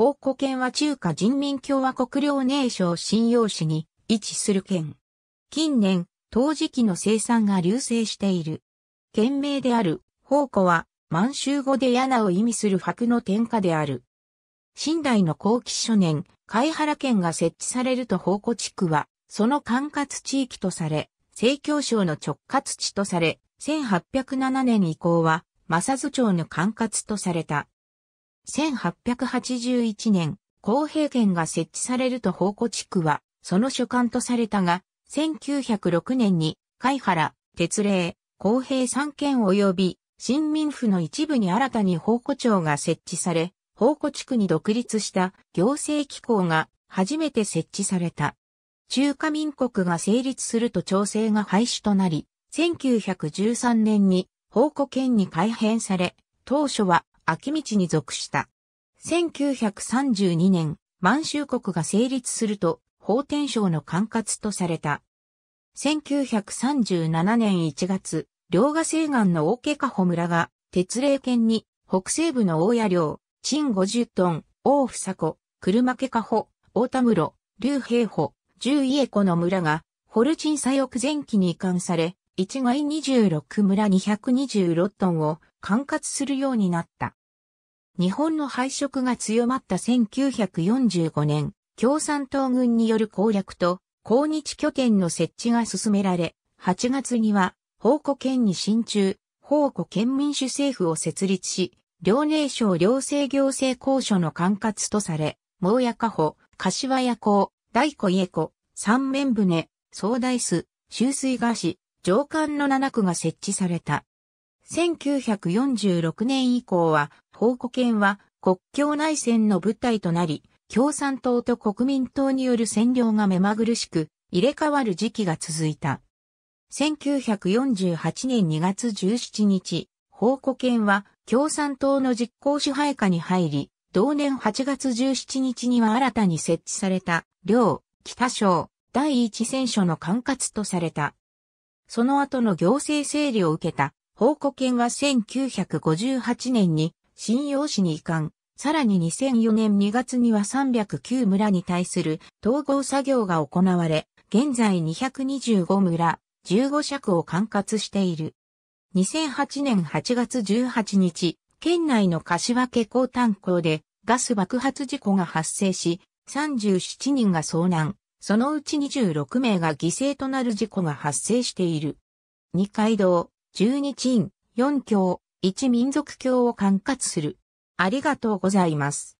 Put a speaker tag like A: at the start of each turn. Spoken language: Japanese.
A: 宝庫県は中華人民共和国領寧省信用市に位置する県。近年、陶磁器の生産が流星している。県名である宝庫は満州語で柳を意味する白の天下である。新代の後期初年、貝原県が設置されると宝庫地区は、その管轄地域とされ、西京省の直轄地とされ、1807年以降は、正津町の管轄とされた。1881年、公平県が設置されると宝庫地区は、その所管とされたが、1906年に、貝原、鉄霊、公平3県及び、新民府の一部に新たに宝庫庁が設置され、宝庫地区に独立した行政機構が初めて設置された。中華民国が成立すると調整が廃止となり、1913年に宝庫県に改編され、当初は秋道に属した。1932年、満州国が成立すると、法天省の管轄とされた。1937年1月、両河西岸の大毛加穂村が、鉄霊県に、北西部の大谷寮、陳五十トン、大房子、車家加穂、大田室、竜平穂、十家子の村が、ホルチン左翼前期に移管され、一概26村226トンを管轄するようになった。日本の敗色が強まった1945年、共産党軍による攻略と、抗日拠点の設置が進められ、8月には、宝庫県に進駐、宝庫県民主政府を設立し、遼寧省両政行政公署の管轄とされ、毛屋加保、柏屋港、大古家湖、三面船、総大須、修水河子、上官の7区が設置された。1946年以降は、宝庫県は国境内戦の舞台となり、共産党と国民党による占領が目まぐるしく入れ替わる時期が続いた。1948年2月17日、宝庫県は共産党の実行支配下に入り、同年8月17日には新たに設置された、両、北省、第一戦所の管轄とされた。その後の行政整理を受けた宝庫犬は1958年に信用市に移管。さらに2004年2月には309村に対する統合作業が行われ、現在225村、15尺を管轄している。2008年8月18日、県内の柏家高炭鉱でガス爆発事故が発生し、37人が遭難、そのうち26名が犠牲となる事故が発生している。二階堂、12チン、4教、1民族教を管轄する。ありがとうございます。